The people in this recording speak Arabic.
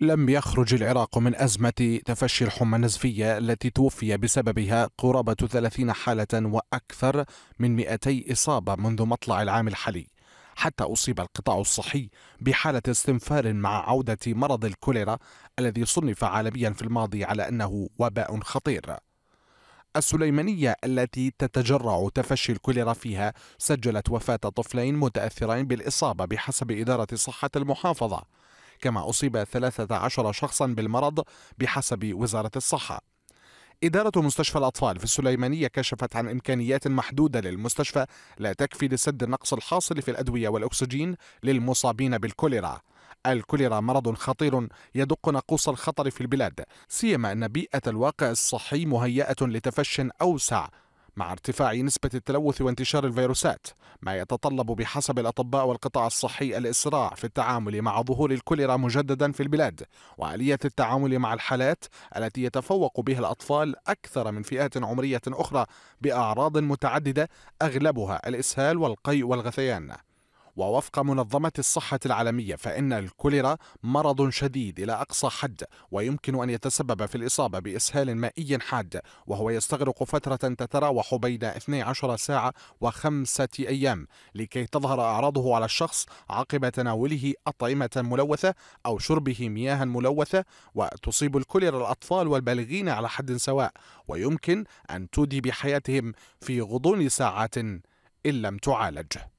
لم يخرج العراق من أزمة تفشي الحمى النزفية التي توفي بسببها قرابة 30 حالة وأكثر من 200 إصابة منذ مطلع العام الحالي حتى أصيب القطاع الصحي بحالة استنفار مع عودة مرض الكوليرا الذي صنف عالميا في الماضي على أنه وباء خطير السليمانية التي تتجرع تفشي الكوليرا فيها سجلت وفاة طفلين متأثرين بالإصابة بحسب إدارة صحة المحافظة كما أصيب 13 شخصا بالمرض بحسب وزارة الصحة إدارة مستشفى الأطفال في السليمانية كشفت عن إمكانيات محدودة للمستشفى لا تكفي لسد النقص الحاصل في الأدوية والأكسجين للمصابين بالكوليرا الكوليرا مرض خطير يدق ناقوس الخطر في البلاد سيما أن بيئة الواقع الصحي مهيئة لتفش أوسع مع ارتفاع نسبة التلوث وانتشار الفيروسات ما يتطلب بحسب الأطباء والقطاع الصحي الإسراع في التعامل مع ظهور الكوليرا مجددا في البلاد وآلية التعامل مع الحالات التي يتفوق بها الأطفال أكثر من فئات عمرية أخرى بأعراض متعددة أغلبها الإسهال والقيء والغثيان ووفق منظمة الصحة العالمية فإن الكوليرا مرض شديد إلى أقصى حد ويمكن أن يتسبب في الإصابة بإسهال مائي حاد وهو يستغرق فترة تتراوح بين 12 ساعة وخمسة أيام لكي تظهر أعراضه على الشخص عقب تناوله أطعمة ملوثة أو شربه مياه ملوثة وتصيب الكوليرا الأطفال والبالغين على حد سواء ويمكن أن تودي بحياتهم في غضون ساعات إن لم تعالج